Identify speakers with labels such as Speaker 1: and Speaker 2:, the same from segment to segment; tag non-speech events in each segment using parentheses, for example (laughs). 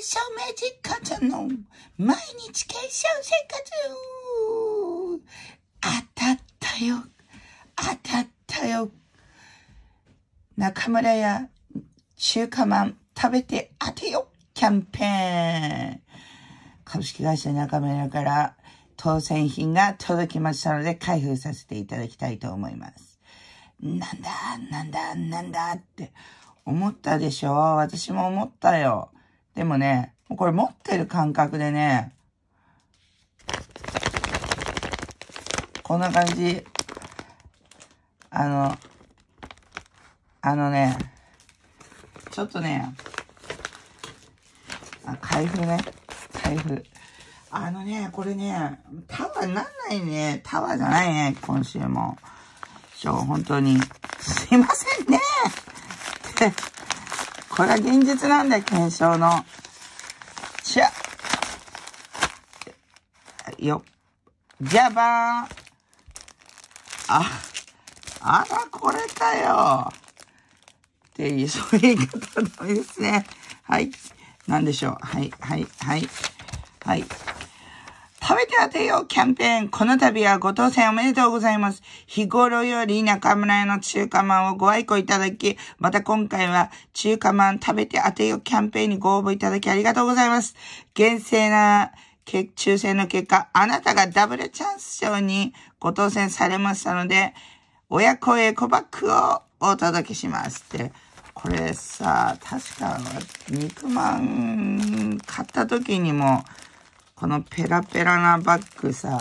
Speaker 1: 結晶メジの毎日結晶生活当たったよ。当たったよ。中村屋中華まん食べて当てよキャンペーン。株式会社中村屋から当選品が届きましたので開封させていただきたいと思います。なんだ、なんだ、なんだって思ったでしょ私も思ったよ。でもね、これ持ってる感覚でね、こんな感じ。あの、あのね、ちょっとね、あ、開封ね。開封。あのね、これね、タワーなんないね。タワーじゃないね、今週も。ちょ、本当に。すいませんね。ってこれは現実なんだよ、検証の。しゃ。よじゃばーん。あ、あら、これかよ。っていう、そういう言い方ダメですね。はい。何でしょう。はい、はい、はい。はい。べて当てようキャンペーン。この度はご当選おめでとうございます。日頃より中村屋の中華まんをご愛顧いただき、また今回は中華まん食べて当てようキャンペーンにご応募いただきありがとうございます。厳正な抽選の結果、あなたがダブルチャンス賞にご当選されましたので、親子エコバッグをお届けしますって。これさ、確か肉まん買った時にも、このペラペラなバッグさ、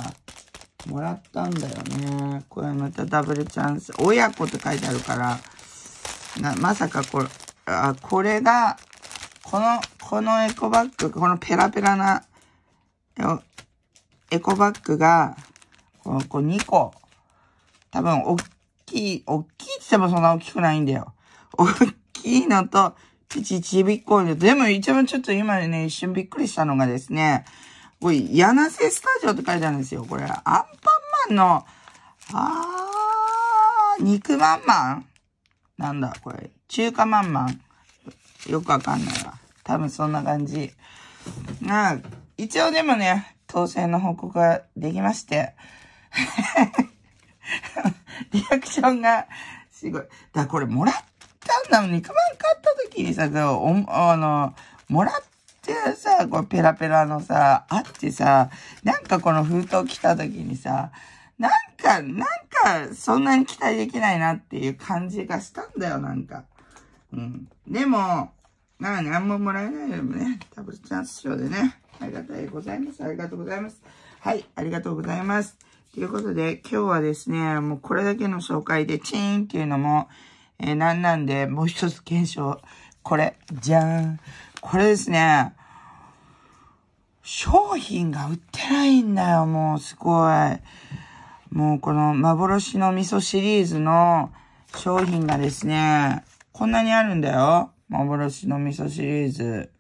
Speaker 1: もらったんだよね。これまたダブルチャンス。親子って書いてあるから、なまさかこれ、あ、これが、この、このエコバッグ、このペラペラな、エコバッグが、このこ2個。多分、おっきい、おっきいって言ってもそんな大きくないんだよ。おっきいのと、ちちちびっこいの。でも一番ちょっと今ね、一瞬びっくりしたのがですね、これ、柳瀬スタジオって書いてあるんですよ。これ、アンパンマンの、あー、肉まんまんなんだ、これ。中華まんまん。よくわかんないわ。多分そんな感じ。まあ、一応でもね、当選の報告ができまして。(laughs) リアクションがすごい。だこれもらったんだもん。肉まん買った時にさ、あの、もらっ普はさ、こうペラペラのさ、あってさ、なんかこの封筒来た時にさ、なんか、なんか、そんなに期待できないなっていう感じがしたんだよ、なんか。うん。でも、まあ、なんももらえないよりもね。ダブルチャンス賞でね。ありがたいございます。ありがとうございます。はい、ありがとうございます。ということで、今日はですね、もうこれだけの紹介で、チーンっていうのも、えー、なんなんで、もう一つ検証。これ、じゃーん。これですね。商品が売ってないんだよ、もうすごい。もうこの幻の味噌シリーズの商品がですね、こんなにあるんだよ。幻の味噌シリーズ。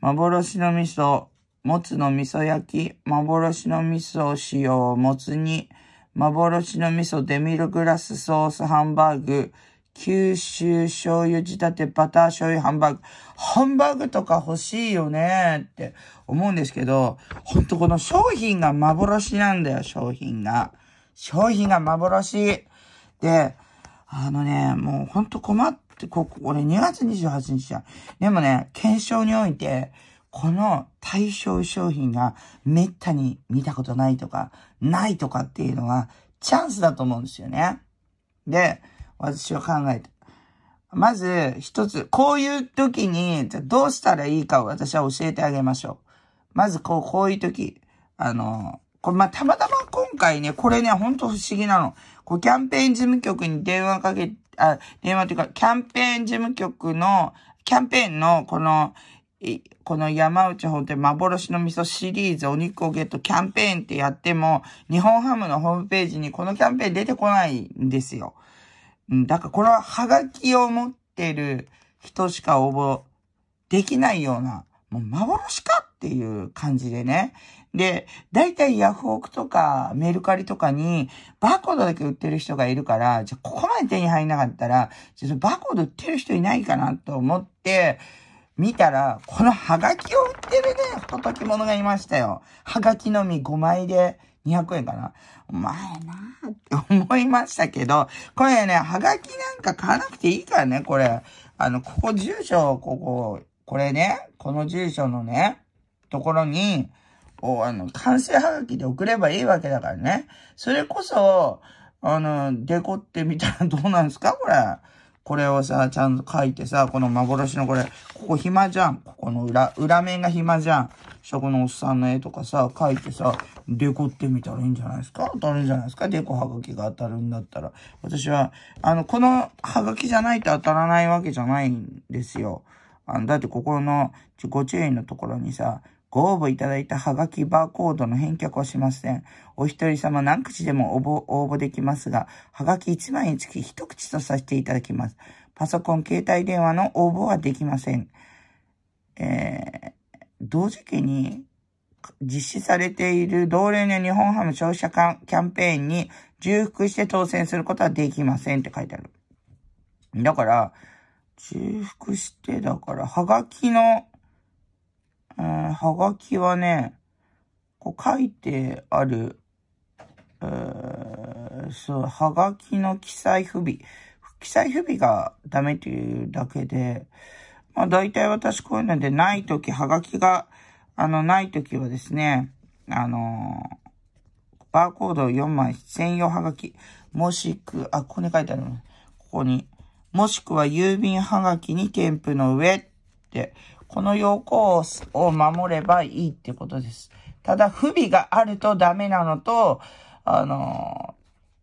Speaker 1: 幻の味噌、もつの味噌焼き、幻の味噌使用、もつ煮、幻の味噌デミルグラスソースハンバーグ、九州醤油仕立てバター醤油ハンバーグ。ハンバーグとか欲しいよねって思うんですけど、ほんとこの商品が幻なんだよ、商品が。商品が幻。で、あのね、もうほんと困って、ここ、俺2月28日じゃん。でもね、検証において、この対象商品がめったに見たことないとか、ないとかっていうのはチャンスだと思うんですよね。で、私は考えて。まず、一つ、こういう時に、じゃどうしたらいいかを私は教えてあげましょう。まず、こう、こういう時、あの、これ、まあ、たまたま今回ね、これね、ほんと不思議なの。こう、キャンペーン事務局に電話かけ、あ、電話というか、キャンペーン事務局の、キャンペーンの、この、この山内本店幻の味噌シリーズお肉をゲットキャンペーンってやっても、日本ハムのホームページにこのキャンペーン出てこないんですよ。うん、だからこれはハガキを持ってる人しか応募できないような、もう幻かっていう感じでね。で、だいたいヤフオクとかメルカリとかにバーコードだけ売ってる人がいるから、じゃあここまで手に入んなかったら、ちょっとバーコード売ってる人いないかなと思って、見たら、このハガキを売ってるね、も物がいましたよ。ハガキのみ5枚で200円かなお前なーって思いましたけど、これね、はがきなんか買わなくていいからね、これ。あの、ここ住所、ここ、これね、この住所のね、ところに、を、あの、完成はがきで送ればいいわけだからね。それこそ、あの、デコってみたらどうなんですかこれ。これをさ、ちゃんと書いてさ、この幻のこれ、ここ暇じゃん。ここの裏、裏面が暇じゃん。そこのおっさんの絵とかさ、書いてさ、デコってみたらいいんじゃないですか当たるんじゃないですかデコはがきが当たるんだったら。私は、あの、このはがきじゃないと当たらないわけじゃないんですよ。あの、だってここの自己チェーンのところにさ、ご応募いただいたハガキバーコードの返却をしません。お一人様何口でも応募できますが、ハガキ1枚につき一口とさせていただきます。パソコン、携帯電話の応募はできません。えー、同時期に実施されている同例の日本ハム消費者キャンペーンに重複して当選することはできませんって書いてある。だから、重複して、だから、ハガキのうん、はがきはね、こう書いてある、うそう、はがきの記載不備。記載不備がダメというだけで、まあ大体私こういうのでないとき、はがきが、あの、ないときはですね、あのー、バーコード4枚専用はがき、もしく、あ、ここに書いてあるここに。もしくは郵便はがきに添付の上ってこの要項を守ればいいってことです。ただ、不備があるとダメなのと、あの、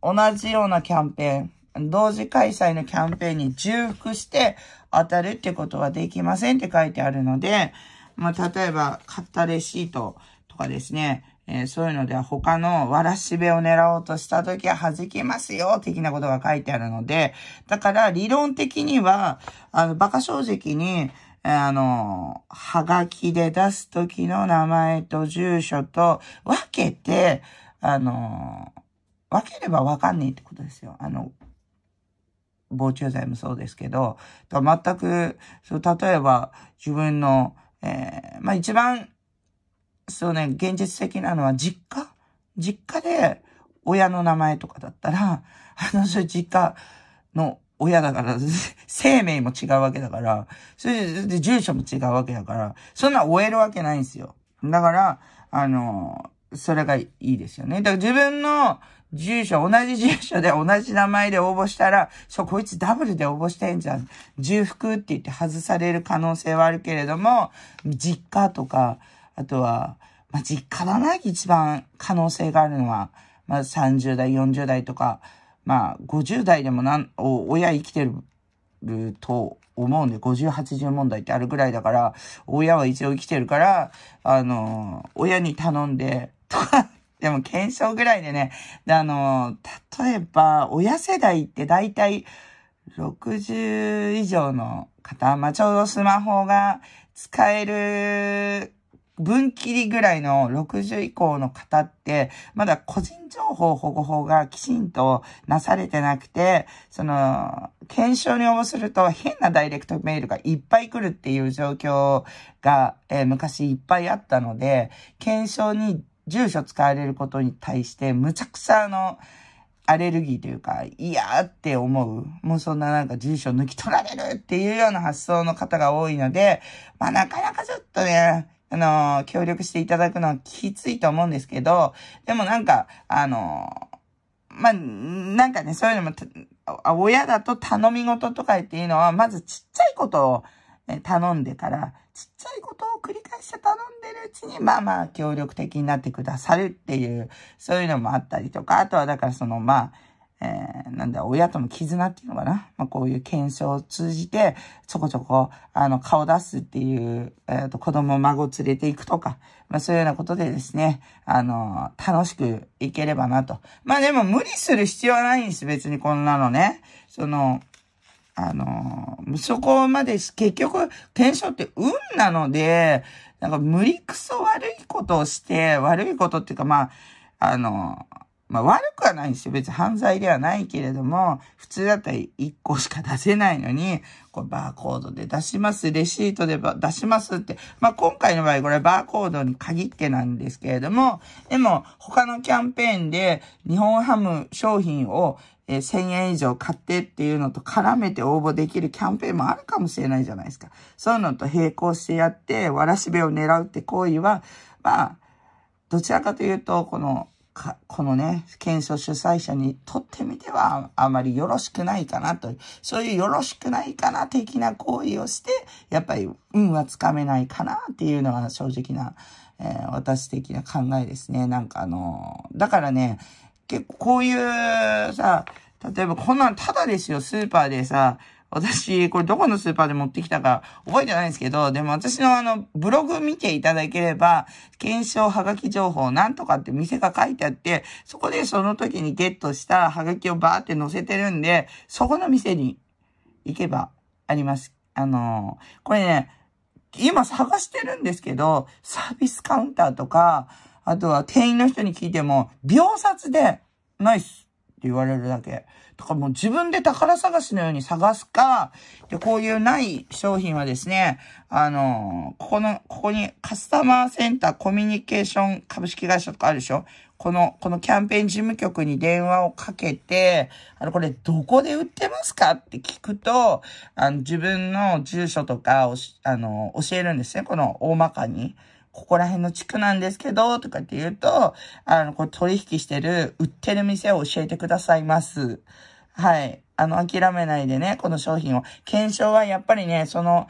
Speaker 1: 同じようなキャンペーン、同時開催のキャンペーンに重複して当たるってことはできませんって書いてあるので、まあ、例えば、買ったレシートとかですね、えー、そういうのでは他のわらしべを狙おうとした時は弾けますよ、的なことが書いてあるので、だから理論的には、あの、馬鹿正直に、あの、はがきで出す時の名前と住所と分けて、あの、分ければ分かんねえってことですよ。あの、防虫剤もそうですけど、と全く、そう、例えば自分の、えー、まあ一番、そうね、現実的なのは実家実家で親の名前とかだったら、あの、そう実家の親だから、生命も違うわけだから、それで、住所も違うわけだから、そんな終えるわけないんですよ。だから、あの、それがいいですよね。だから自分の住所、同じ住所で同じ名前で応募したら、そう、こいつダブルで応募してんじゃん。重複って言って外される可能性はあるけれども、実家とか、あとは、まあ、実家だな、一番可能性があるのは、まあ、30代、40代とか、まあ、50代でもなん、親生きてると思うんで、50、80問題ってあるぐらいだから、親は一応生きてるから、あの、親に頼んで、とか、でも検証ぐらいでね、であの、例えば、親世代って大体、60以上の方、まあ、ちょうどスマホが使える分切りぐらいの60以降の方って、まだ個人情報保護法がきちんとなされてなくて、その、検証に応募すると変なダイレクトメールがいっぱい来るっていう状況が、えー、昔いっぱいあったので、検証に住所使われることに対して、むちゃくちゃあの、アレルギーというか、いやって思う。もうそんななんか住所抜き取られるっていうような発想の方が多いので、まあなかなかちょっとね、あの、協力していただくのはきついと思うんですけど、でもなんか、あの、まあ、なんかね、そういうのも、親だと頼み事とかっていうのは、まずちっちゃいことを、頼んでから、ちっちゃいことを繰り返して頼んでるうちに、まあまあ協力的になってくださるっていう、そういうのもあったりとか、あとはだからそのまあ、えー、なんだ、親との絆っていうのかな。まあ、こういう検証を通じて、ちょこちょこ、あの、顔出すっていう、えっ、ー、と、子供、孫連れていくとか、まあ、そういうようなことでですね、あの、楽しくいければなと。まあ、でも、無理する必要はないんです、別にこんなのね。その、あの、そこまでし、結局、検証って運なので、なんか無理くそ悪いことをして、悪いことっていうか、まあ、あの、まあ悪くはないんですよ。別に犯罪ではないけれども、普通だったら1個しか出せないのに、こうバーコードで出します、レシートで出しますって。まあ今回の場合これバーコードに限ってなんですけれども、でも他のキャンペーンで日本ハム商品をえ1000円以上買ってっていうのと絡めて応募できるキャンペーンもあるかもしれないじゃないですか。そういうのと並行してやって、わらしべを狙うって行為は、まあ、どちらかというと、このか、このね、検証主催者にとってみてはあまりよろしくないかなという、そういうよろしくないかな的な行為をして、やっぱり運はつかめないかなっていうのが正直な、えー、私的な考えですね。なんかあのだからね、結構こういうさ、例えばこんなんただですよ、スーパーでさ、私、これどこのスーパーで持ってきたか覚えてないんですけど、でも私のあの、ブログ見ていただければ、検証はがき情報なんとかって店が書いてあって、そこでその時にゲットしたはがきをバーって載せてるんで、そこの店に行けばあります。あのー、これね、今探してるんですけど、サービスカウンターとか、あとは店員の人に聞いても、秒殺で、ナイスって言われるだけ。とかもう自分で宝探しのように探すか、で、こういうない商品はですね、あのー、ここの、ここにカスタマーセンターコミュニケーション株式会社とかあるでしょこの、このキャンペーン事務局に電話をかけて、あの、これどこで売ってますかって聞くと、あの、自分の住所とかを、あの、教えるんですね。この大まかに。ここら辺の地区なんですけど、とかって言うと、あの、こう取引してる、売ってる店を教えてくださいます。はい。あの、諦めないでね、この商品を。検証はやっぱりね、その、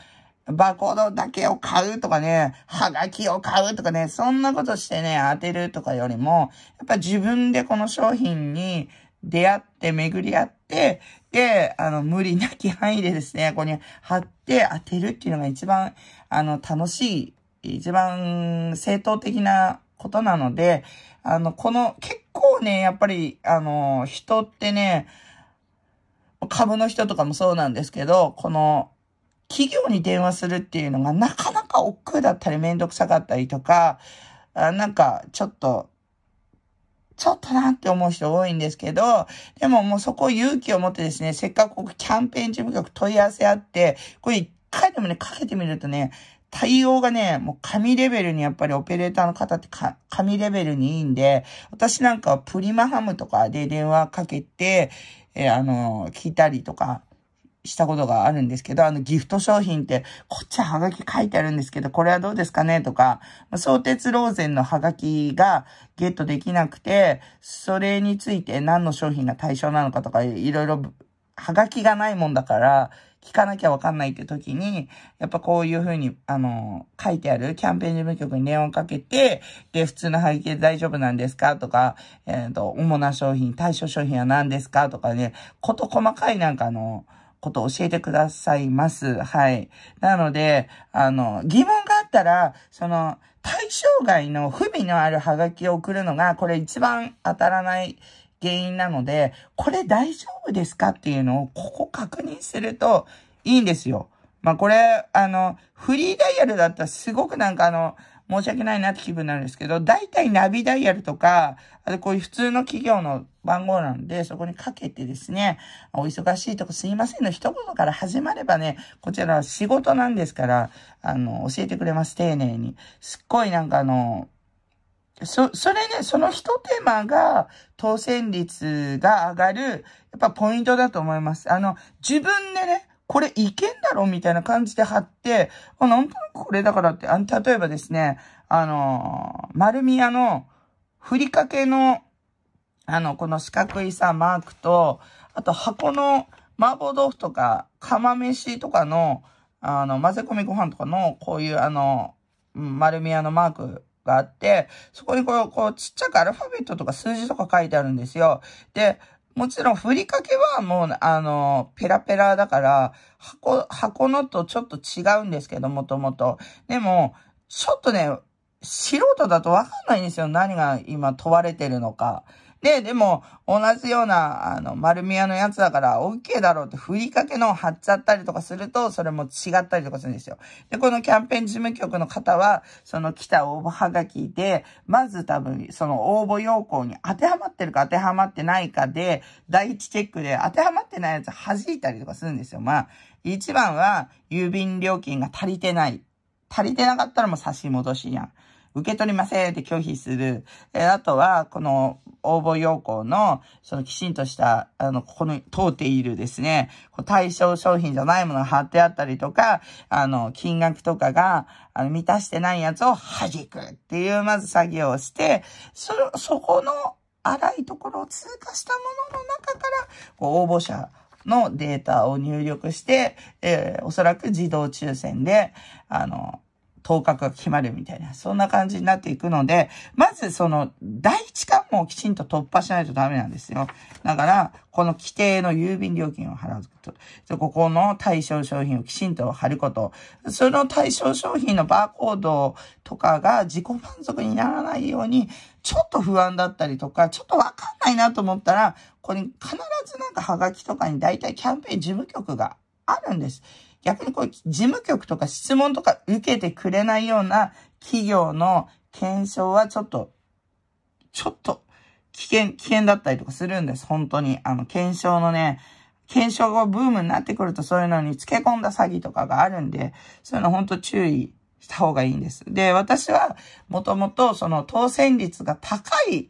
Speaker 1: バーコードだけを買うとかね、はがきを買うとかね、そんなことしてね、当てるとかよりも、やっぱ自分でこの商品に出会って、巡り合って、で、あの、無理なき範囲でですね、ここに貼って当てるっていうのが一番、あの、楽しい一番正当的なことなので、あの、この、結構ね、やっぱり、あの、人ってね、株の人とかもそうなんですけど、この、企業に電話するっていうのがなかなか億劫だったりめんどくさかったりとか、あなんかちょっと、ちょっとなって思う人多いんですけど、でももうそこを勇気を持ってですね、せっかくキャンペーン事務局問い合わせあって、これ一回でもね、かけてみるとね、対応がね、もう神レベルにやっぱりオペレーターの方って神レベルにいいんで、私なんかはプリマハムとかで電話かけて、えー、あの、聞いたりとか、したことがあるんですけど、あのギフト商品って、こっちはハガキ書いてあるんですけど、これはどうですかねとか、相鉄ローゼンのハガキがゲットできなくて、それについて何の商品が対象なのかとか、いろいろ、ハガキがないもんだから、聞かなきゃわかんないって時に、やっぱこういう風に、あの、書いてあるキャンペーン事務局に電話をかけて、で、普通の背景大丈夫なんですかとか、えっ、ー、と、主な商品、対象商品は何ですかとかね、こと細かいなんかの、ことを教えてくださいます。はい。なので、あの、疑問があったら、その、対象外の不備のあるハガキを送るのが、これ一番当たらない原因なので、これ大丈夫ですかっていうのをここ確認するといいんですよ。まあこれ、あの、フリーダイヤルだったらすごくなんかあの、申し訳ないなって気分なんですけど、大体ナビダイヤルとか、あとこういう普通の企業の番号なんで、そこにかけてですね、お忙しいとこすいませんの一言から始まればね、こちらは仕事なんですから、あの、教えてくれます、丁寧に。すっごいなんかあの、そ、それね、その一手間が当選率が上がる、やっぱポイントだと思います。あの、自分でね、これいけんだろみたいな感じで貼って、あ、なんとなくこれだからって、あ例えばですね、あのー、丸宮のふりかけの、あの、この四角いさ、マークと、あと箱の麻婆豆腐とか、釜飯とかの、あの、混ぜ込みご飯とかの、こういうあの、丸宮のマークがあって、そこにこう、こう、ちっちゃくアルファベットとか数字とか書いてあるんですよ。で、もちろん、ふりかけはもう、あの、ペラペラだから、箱、箱のとちょっと違うんですけど、もともと。でも、ちょっとね、素人だとわかんないんですよ。何が今問われてるのか。で、でも、同じような、あの、丸見屋のやつだから、OK だろうって、ふりかけの貼っちゃったりとかすると、それも違ったりとかするんですよ。で、このキャンペーン事務局の方は、その来た応募はがきで、まず多分、その応募要項に当てはまってるか当てはまってないかで、第一チェックで当てはまってないやつ弾いたりとかするんですよ。まあ、一番は、郵便料金が足りてない。足りてなかったらもう差し戻しやん。受け取りませんって拒否する。えあとは、この応募要項の、そのきちんとした、あの、ここに通っているですね、対象商品じゃないものが貼ってあったりとか、あの、金額とかが、あの、満たしてないやつを弾くっていう、まず作業をして、そ、そこの荒いところを通過したものの中から、こう、応募者、のデータを入力して、えー、おそらく自動抽選で、あの、頭角が決まるみたいな、そんな感じになっていくので、まずその、第一関門をきちんと突破しないとダメなんですよ。だから、この規定の郵便料金を払うこと。ここの対象商品をきちんと貼ること。その対象商品のバーコードとかが自己満足にならないように、ちょっと不安だったりとか、ちょっとわかんないなと思ったら、これ必ずなんかハガキとかに大体キャンペーン事務局があるんです。逆にこう事務局とか質問とか受けてくれないような企業の検証はちょっと、ちょっと危険、危険だったりとかするんです。本当に。あの、検証のね、検証がブームになってくるとそういうのに付け込んだ詐欺とかがあるんで、そういうの本当注意した方がいいんです。で、私はもともとその当選率が高い、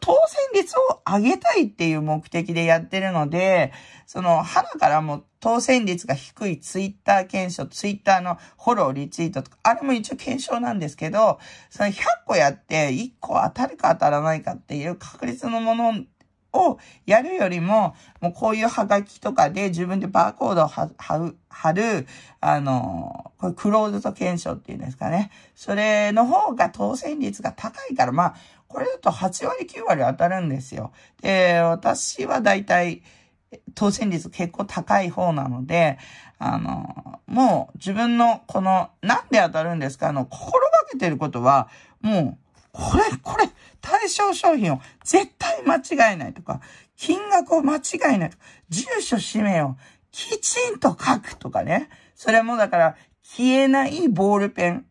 Speaker 1: 当選率を上げたいっていう目的でやってるので、その、花からも当選率が低いツイッター検証、ツイッターのフォロー、リツイートとか、あれも一応検証なんですけど、その100個やって1個当たるか当たらないかっていう確率のものをやるよりも、もうこういうハガキとかで自分でバーコードを貼る、あの、これクローズド検証っていうんですかね。それの方が当選率が高いから、まあ、これだと8割9割当たるんですよ。で、私はだいたい、当選率結構高い方なので、あの、もう自分のこの、なんで当たるんですかあの、心がけてることは、もう、これ、これ、対象商品を絶対間違えないとか、金額を間違えないとか、住所、氏名をきちんと書くとかね。それもだから、消えないボールペン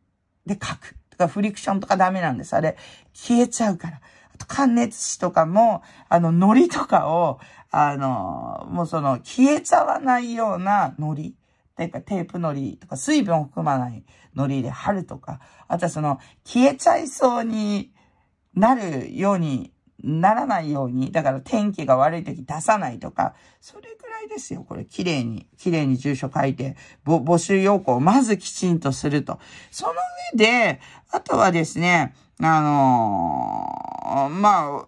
Speaker 1: で書く。とか、フリクションとかダメなんです。あれ、消えちゃうから。あ関熱紙とかも、あの、糊とかを、あの、もうその、消えちゃわないような糊。ていか、テープ糊とか、水分を含まない糊で貼るとか、あとはその、消えちゃいそうになるように、ならないように、だから天気が悪い時出さないとか、それくらいですよ。これ、綺麗に、綺麗に住所書いて、募集要項をまずきちんとすると。その上で、あとはですね、あのー、ま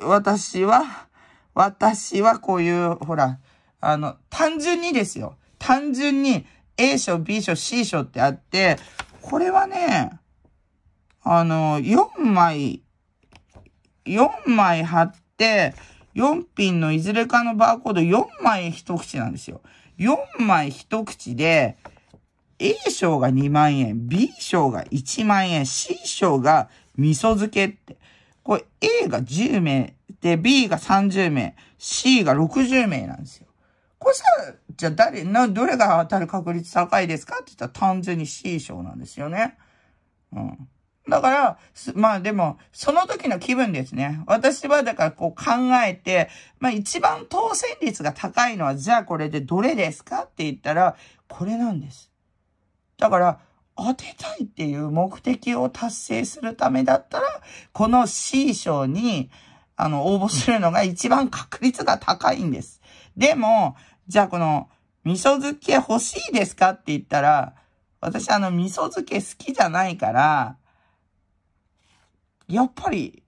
Speaker 1: あ、私は、私はこういう、ほら、あの、単純にですよ。単純に A 賞、B 賞、C 賞ってあって、これはね、あの、4枚、4枚貼って、4ピンのいずれかのバーコード4枚一口なんですよ。4枚一口で、A 賞が2万円、B 賞が1万円、C 賞が味噌漬けって。これ A が10名、で B が30名、C が60名なんですよ。これさ、じゃあ誰、どれが当たる確率高いですかって言ったら単純に C 賞なんですよね。うん。だから、まあでも、その時の気分ですね。私はだからこう考えて、まあ一番当選率が高いのは、じゃあこれでどれですかって言ったら、これなんです。だから、当てたいっていう目的を達成するためだったら、この C 賞に、あの、応募するのが一番確率が高いんです。でも、じゃあこの、味噌漬け欲しいですかって言ったら、私あの、味噌漬け好きじゃないから、やっぱり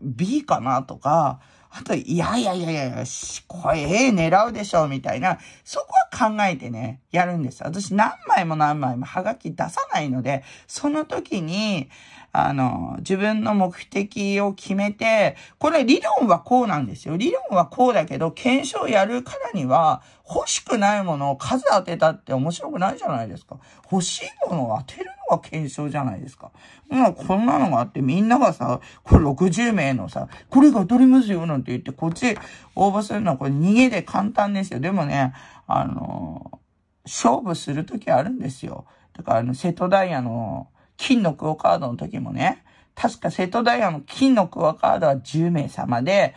Speaker 1: B かなとか、あと、いやいやいやいや、これ、狙うでしょ、みたいな、そこは考えてね、やるんです。私何枚も何枚もハガキ出さないので、その時に、あの、自分の目的を決めて、これ理論はこうなんですよ。理論はこうだけど、検証やるからには、欲しくないものを数当てたって面白くないじゃないですか。欲しいものを当てるのが検証じゃないですか。もうこんなのがあってみんながさ、これ60名のさ、これが取りますよなんて言ってこっち応募するのはこれ逃げで簡単ですよ。でもね、あの、勝負するときあるんですよ。だからあの、瀬戸大也の金のクオカードの時もね、確か瀬戸大也の金のクオカードは10名様で、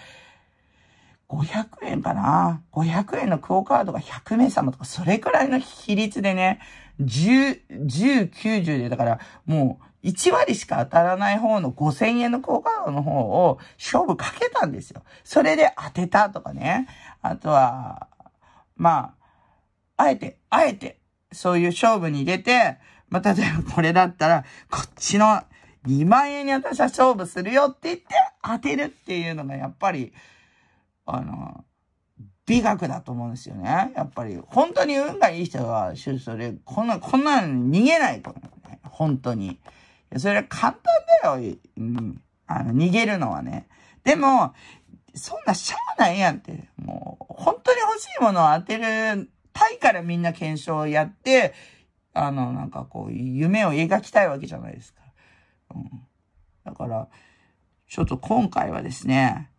Speaker 1: 500円かな ?500 円のクオカードが100名様とか、それくらいの比率でね、10、10、90で、だから、もう、1割しか当たらない方の5000円のクオカードの方を勝負かけたんですよ。それで当てたとかね。あとは、まあ、あえて、あえて、そういう勝負に出て、まあ、例えばこれだったら、こっちの2万円に私は勝負するよって言って当てるっていうのがやっぱり、あの、美学だと思うんですよね。やっぱり、本当に運がいい人は、そ術で、こんな、こんなの逃げないと、ね。本当に。それは簡単だよ、うん。あの、逃げるのはね。でも、そんなしゃあないやんって。もう、本当に欲しいものを当てる、タイからみんな検証をやって、あの、なんかこう、夢を描きたいわけじゃないですか。うん、だから、ちょっと今回はですね、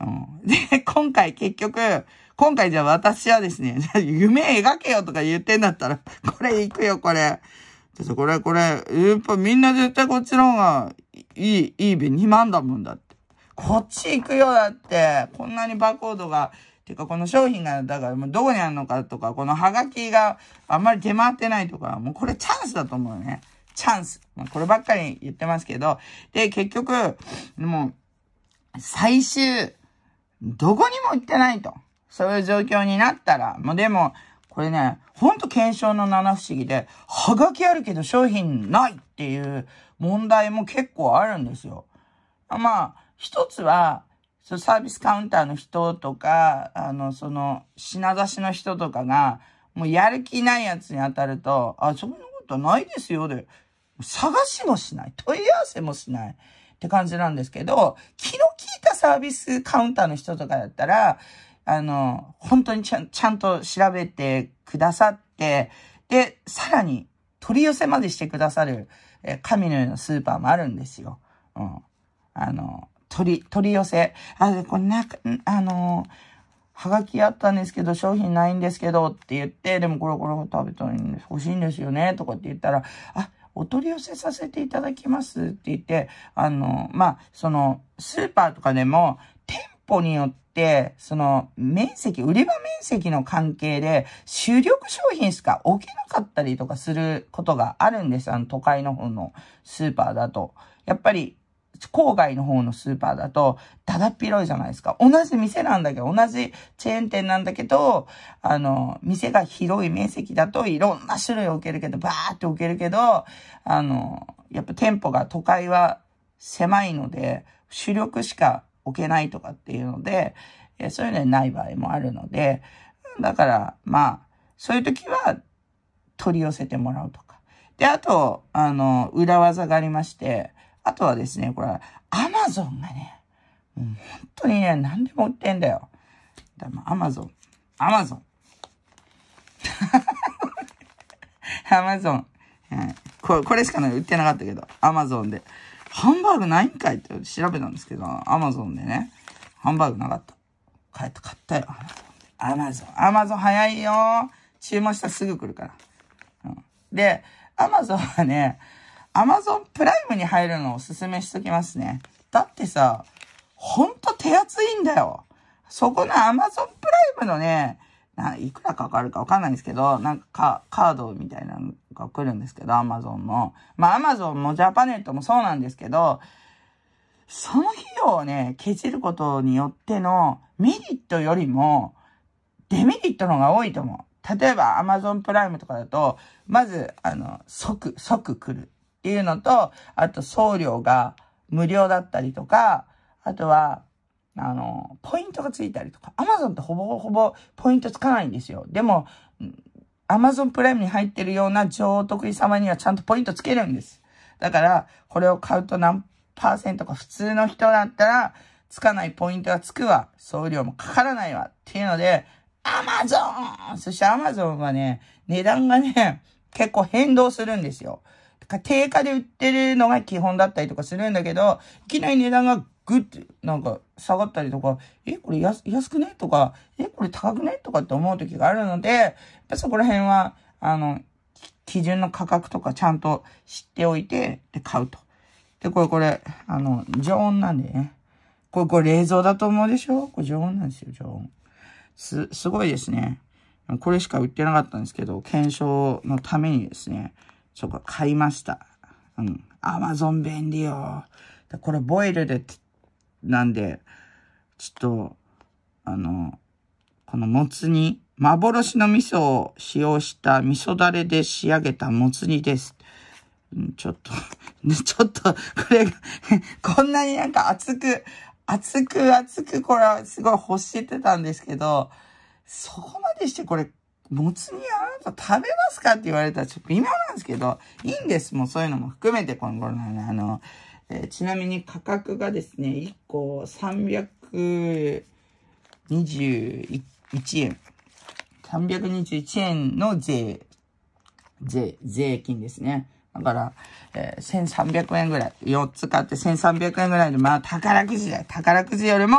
Speaker 1: うん、(laughs) で、今回結局、今回じゃあ私はですね、(laughs) 夢描けよとか言ってんだったら、(laughs) これ行くよ、これ。ちょっとこれ、これ、やっぱみんな絶対こっちの方がいい、いい便2万だもんだって。こっち行くよ、だって。こんなにバーコードがていうか、この商品が、だからもうどこにあるのかとか、このハガキがあんまり出回ってないとか、もうこれチャンスだと思うね。チャンス。まあ、こればっかり言ってますけど。で、結局、もう、最終、どこにも行ってないと。そういう状況になったら、もうでも、これね、ほんと検証の七不思議で、ハガキあるけど商品ないっていう問題も結構あるんですよ。まあ、一つは、そのサービスカウンターの人とか、あの、その、品出しの人とかが、もうやる気ないやつに当たると、あ、そんなことないですよ、で、探しもしない。問い合わせもしない。って感じなんですけど、気の利いたサービスカウンターの人とかだったら、あの、本当にちゃちゃんと調べてくださって、で、さらに取り寄せまでしてくださる、え神のようなスーパーもあるんですよ。うん。あの、取り、取り寄せ。あ、で、これな、あのはがきあったんですけど、商品ないんですけどって言って、でもこれこれ食べたいんです、欲しいんですよね、とかって言ったら、あ、お取り寄せさせていただきますって言って、あの、まあ、その、スーパーとかでも、店舗によって、その、面積、売り場面積の関係で、主力商品しか置けなかったりとかすることがあるんです、あの、都会の方のスーパーだと。やっぱり、郊外の方のスーパーだと、だだっ広いじゃないですか。同じ店なんだけど、同じチェーン店なんだけど、あの、店が広い面積だといろんな種類置けるけど、バーって置けるけど、あの、やっぱ店舗が都会は狭いので、主力しか置けないとかっていうので、えそういうのにない場合もあるので、だから、まあ、そういう時は取り寄せてもらうとか。で、あと、あの、裏技がありまして、あとはですね、これ、アマゾンがね、もう本当にね、何でも売ってんだよ。だアマゾン。アマゾン。アマゾン。(laughs) これしか売ってなかったけど、アマゾンで。ハンバーグないんかいって調べたんですけど、アマゾンでね、ハンバーグなかった。帰って買ったよ。アマゾン。アマゾン早いよ。注文したらすぐ来るから。うん、で、アマゾンはね、アマゾンプライムに入るのをおすすめしときますね。だってさ、ほんと手厚いんだよ。そこのアマゾンプライムのね、いくらかかるかわかんないんですけど、なんかカードみたいなのが来るんですけど、アマゾンの。まあアマゾンもジャパネットもそうなんですけど、その費用をね、削ることによってのメリットよりも、デメリットの方が多いと思う。例えばアマゾンプライムとかだと、まず、あの、即、即来る。っていうのと、あと送料が無料だったりとか、あとは、あの、ポイントがついたりとか、アマゾンってほぼほぼポイントつかないんですよ。でも、アマゾンプライムに入ってるような上得意様にはちゃんとポイントつけるんです。だから、これを買うと何パーセントか普通の人だったら、つかないポイントがつくわ。送料もかからないわ。っていうので、アマゾンそしてアマゾンはね、値段がね、結構変動するんですよ。定価で売ってるのが基本だったりとかするんだけど、いきなり値段がグッてなんか下がったりとか、え、これ安くねとか、え、これ高くねとかって思う時があるので、やっぱそこら辺は、あの、基準の価格とかちゃんと知っておいて、で、買うと。で、これこれ、あの、常温なんでね。これ、これ冷蔵だと思うでしょこれ常温なんですよ、常温。す、すごいですね。これしか売ってなかったんですけど、検証のためにですね、そこ買いました。うん。アマゾン便利よ。これボイルで、なんで、ちょっと、あの、このもつ煮、幻の味噌を使用した味噌だれで仕上げたもつ煮です。ちょっと (laughs) ちょっと、これ (laughs) こんなになんか熱く、熱く熱くこれはすごい欲してたんですけど、そこまでしてこれもつ煮あなた食べますかって言われたらちょっと微妙なんですけど、いいんです。もうそういうのも含めて、この頃のあの、えー、ちなみに価格がですね、1個321円。321円の税、税、税金ですね。だから、えー、1300円ぐらい。4つ買って1300円ぐらいで、まあ、宝くじだよ。宝くじよりも、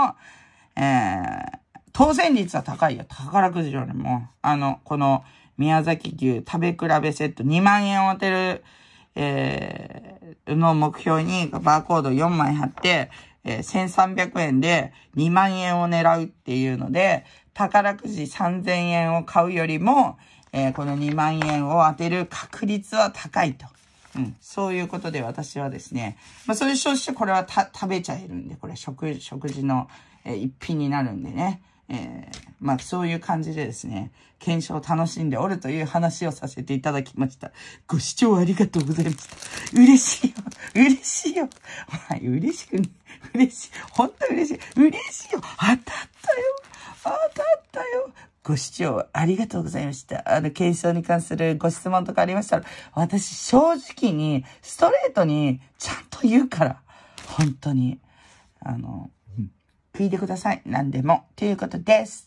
Speaker 1: えー、当選率は高いよ。宝くじよりも。あの、この宮崎牛食べ比べセット2万円を当てる、えー、の目標にバーコード4枚貼って、えー、1300円で2万円を狙うっていうので、宝くじ3000円を買うよりも、えー、この2万円を当てる確率は高いと。うん、そういうことで私はですね、まあ、それにしてこれは食べちゃえるんで、これ食、食事の、えー、一品になるんでね。えー、まあそういう感じでですね、検証を楽しんでおるという話をさせていただきました。ご視聴ありがとうございました。嬉しいよ嬉しいよはい、嬉しく、ね、嬉しい。本当嬉しい。嬉しいよ当たったよ当たったよご視聴ありがとうございました。あの、検証に関するご質問とかありましたら、私正直に、ストレートにちゃんと言うから、本当に。あの、聞いてください。何でも。ということです。